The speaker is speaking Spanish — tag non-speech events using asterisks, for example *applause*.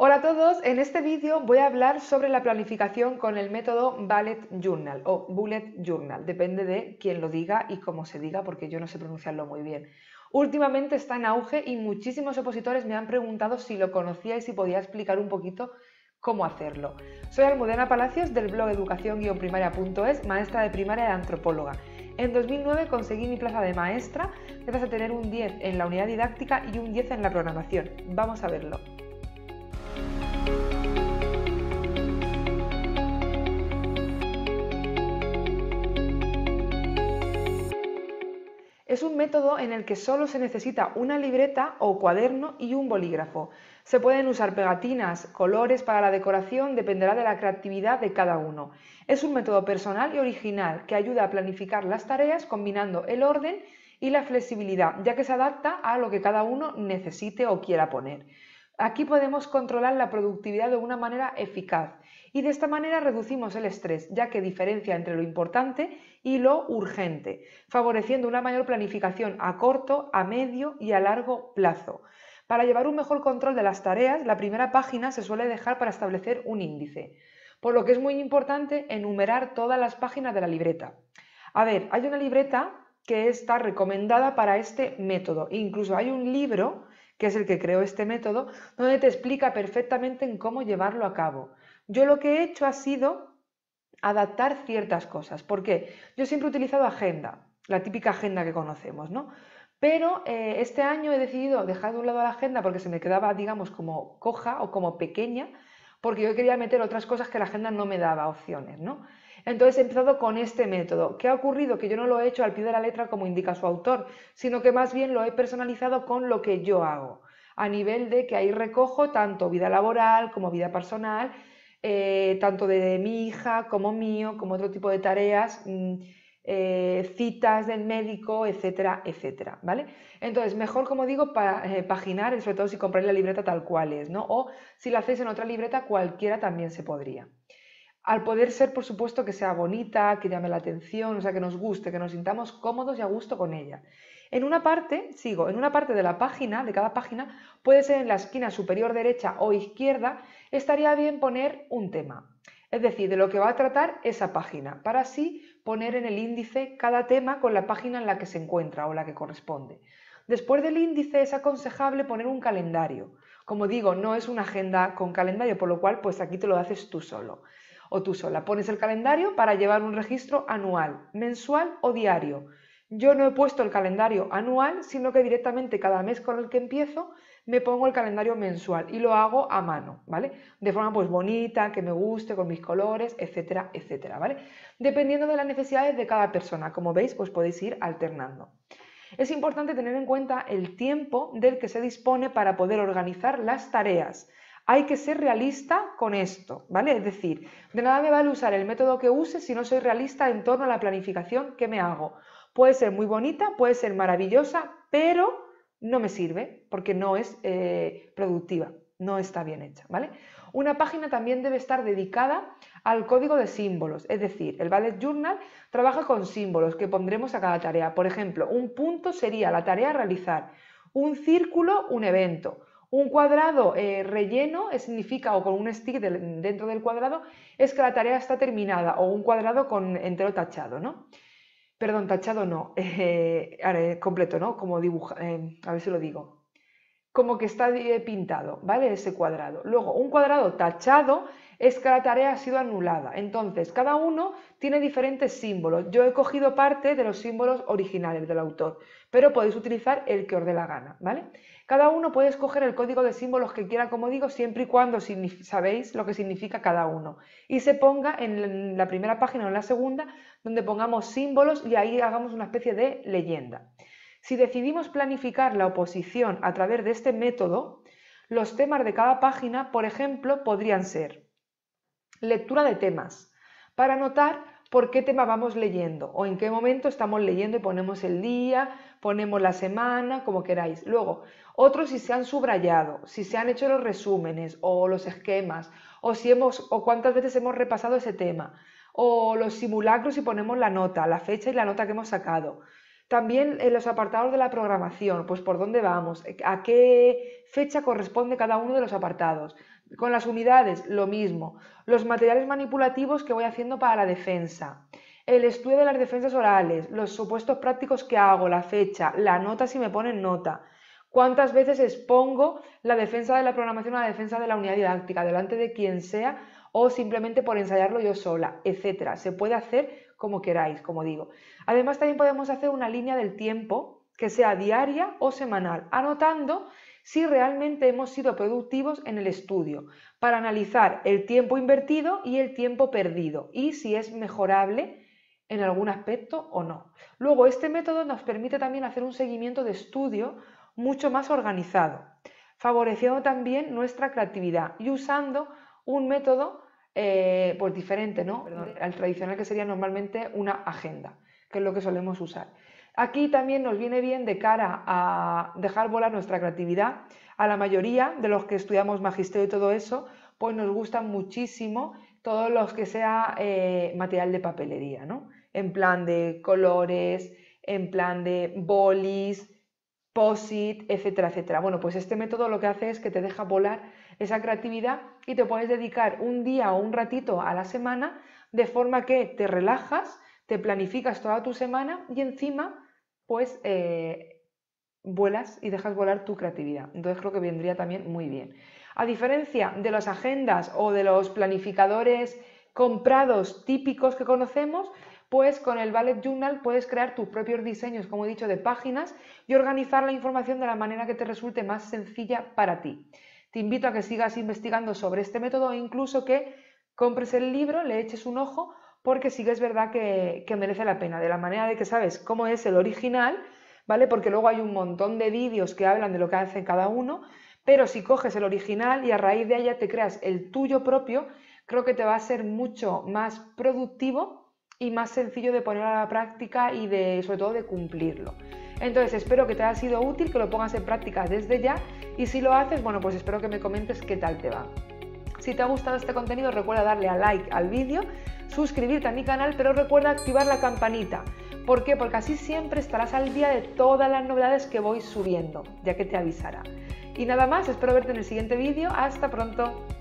Hola a todos, en este vídeo voy a hablar sobre la planificación con el método Bullet Journal o Bullet Journal, depende de quién lo diga y cómo se diga porque yo no sé pronunciarlo muy bien. Últimamente está en auge y muchísimos opositores me han preguntado si lo conocía y si podía explicar un poquito cómo hacerlo. Soy Almudena Palacios del blog educación-primaria.es, maestra de primaria y antropóloga. En 2009 conseguí mi plaza de maestra gracias a tener un 10 en la unidad didáctica y un 10 en la programación. Vamos a verlo. Es un método en el que solo se necesita una libreta o cuaderno y un bolígrafo. Se pueden usar pegatinas, colores para la decoración, dependerá de la creatividad de cada uno. Es un método personal y original que ayuda a planificar las tareas combinando el orden y la flexibilidad, ya que se adapta a lo que cada uno necesite o quiera poner. Aquí podemos controlar la productividad de una manera eficaz y de esta manera reducimos el estrés, ya que diferencia entre lo importante y lo urgente, favoreciendo una mayor planificación a corto, a medio y a largo plazo. Para llevar un mejor control de las tareas, la primera página se suele dejar para establecer un índice, por lo que es muy importante enumerar todas las páginas de la libreta. A ver, hay una libreta que está recomendada para este método, incluso hay un libro que es el que creó este método, donde te explica perfectamente en cómo llevarlo a cabo. Yo lo que he hecho ha sido adaptar ciertas cosas. porque Yo siempre he utilizado agenda, la típica agenda que conocemos, ¿no? Pero eh, este año he decidido dejar de un lado la agenda porque se me quedaba, digamos, como coja o como pequeña, porque yo quería meter otras cosas que la agenda no me daba opciones, ¿no? Entonces he empezado con este método. ¿Qué ha ocurrido? Que yo no lo he hecho al pie de la letra como indica su autor, sino que más bien lo he personalizado con lo que yo hago, a nivel de que ahí recojo tanto vida laboral como vida personal, eh, tanto de mi hija como mío, como otro tipo de tareas. Mm, eh, citas del médico, etcétera, etcétera, ¿vale? Entonces, mejor, como digo, eh, paginar, sobre todo si compráis la libreta tal cual es, ¿no? O si la hacéis en otra libreta, cualquiera también se podría al poder ser, por supuesto, que sea bonita, que llame la atención, o sea, que nos guste, que nos sintamos cómodos y a gusto con ella. En una parte, sigo, en una parte de la página, de cada página, puede ser en la esquina superior derecha o izquierda, estaría bien poner un tema. Es decir, de lo que va a tratar esa página, para así poner en el índice cada tema con la página en la que se encuentra o la que corresponde. Después del índice es aconsejable poner un calendario. Como digo, no es una agenda con calendario, por lo cual pues aquí te lo haces tú solo o tú sola. Pones el calendario para llevar un registro anual, mensual o diario. Yo no he puesto el calendario anual, sino que directamente cada mes con el que empiezo me pongo el calendario mensual y lo hago a mano, ¿vale? De forma pues bonita, que me guste, con mis colores, etcétera, etcétera, ¿vale? Dependiendo de las necesidades de cada persona, como veis, pues podéis ir alternando. Es importante tener en cuenta el tiempo del que se dispone para poder organizar las tareas hay que ser realista con esto, ¿vale? Es decir, de nada me vale usar el método que use si no soy realista en torno a la planificación que me hago. Puede ser muy bonita, puede ser maravillosa, pero no me sirve porque no es eh, productiva, no está bien hecha, ¿vale? Una página también debe estar dedicada al código de símbolos, es decir, el Ballet Journal trabaja con símbolos que pondremos a cada tarea. Por ejemplo, un punto sería la tarea realizar, un círculo, un evento, un cuadrado eh, relleno eh, significa, o con un stick dentro del cuadrado, es que la tarea está terminada, o un cuadrado con entero tachado, ¿no? Perdón, tachado no, *laughs* eh, completo, ¿no? Como dibuja, a ver si lo digo. Como que está pintado, ¿vale? Ese cuadrado. Luego, un cuadrado tachado es que la tarea ha sido anulada. Entonces, cada uno tiene diferentes símbolos. Yo he cogido parte de los símbolos originales del autor, pero podéis utilizar el que os dé la gana, ¿vale? Cada uno puede escoger el código de símbolos que quiera, como digo, siempre y cuando sabéis lo que significa cada uno. Y se ponga en la primera página o en la segunda, donde pongamos símbolos y ahí hagamos una especie de leyenda. Si decidimos planificar la oposición a través de este método, los temas de cada página, por ejemplo, podrían ser lectura de temas, para anotar por qué tema vamos leyendo o en qué momento estamos leyendo y ponemos el día, ponemos la semana, como queráis. Luego, otros si se han subrayado, si se han hecho los resúmenes o los esquemas, o si hemos o cuántas veces hemos repasado ese tema, o los simulacros y ponemos la nota, la fecha y la nota que hemos sacado. También en los apartados de la programación, pues por dónde vamos, a qué fecha corresponde cada uno de los apartados. Con las unidades, lo mismo. Los materiales manipulativos que voy haciendo para la defensa. El estudio de las defensas orales, los supuestos prácticos que hago, la fecha, la nota si me ponen nota. ¿Cuántas veces expongo la defensa de la programación o la defensa de la unidad didáctica, delante de quien sea o simplemente por ensayarlo yo sola, etcétera? Se puede hacer como queráis, como digo. Además, también podemos hacer una línea del tiempo que sea diaria o semanal, anotando si realmente hemos sido productivos en el estudio, para analizar el tiempo invertido y el tiempo perdido y si es mejorable en algún aspecto o no. Luego, este método nos permite también hacer un seguimiento de estudio mucho más organizado, favoreciendo también nuestra creatividad y usando un método eh, pues diferente ¿no? al tradicional que sería normalmente una agenda, que es lo que solemos usar. Aquí también nos viene bien de cara a dejar volar nuestra creatividad. A la mayoría de los que estudiamos magisterio y todo eso, pues nos gustan muchísimo todos los que sea eh, material de papelería, ¿no? En plan de colores, en plan de bolis, POSIT, etcétera, etcétera. Bueno, pues este método lo que hace es que te deja volar esa creatividad y te puedes dedicar un día o un ratito a la semana de forma que te relajas, te planificas toda tu semana y encima pues eh, vuelas y dejas volar tu creatividad. Entonces creo que vendría también muy bien. A diferencia de las agendas o de los planificadores comprados típicos que conocemos, pues con el Ballet Journal puedes crear tus propios diseños, como he dicho, de páginas y organizar la información de la manera que te resulte más sencilla para ti. Te invito a que sigas investigando sobre este método e incluso que compres el libro, le eches un ojo porque sí que es verdad que, merece la pena, de la manera de que sabes cómo es el original, ¿vale? Porque luego hay un montón de vídeos que hablan de lo que hace cada uno, pero si coges el original y a raíz de ella te creas el tuyo propio, creo que te va a ser mucho más productivo y más sencillo de poner a la práctica y de, sobre todo de cumplirlo. Entonces espero que te haya sido útil, que lo pongas en práctica desde ya y si lo haces, bueno, pues espero que me comentes qué tal te va. Si te ha gustado este contenido, recuerda darle a like al vídeo suscribirte a mi canal, pero recuerda activar la campanita. ¿Por qué? Porque así siempre estarás al día de todas las novedades que voy subiendo, ya que te avisará. Y nada más, espero verte en el siguiente vídeo. Hasta pronto.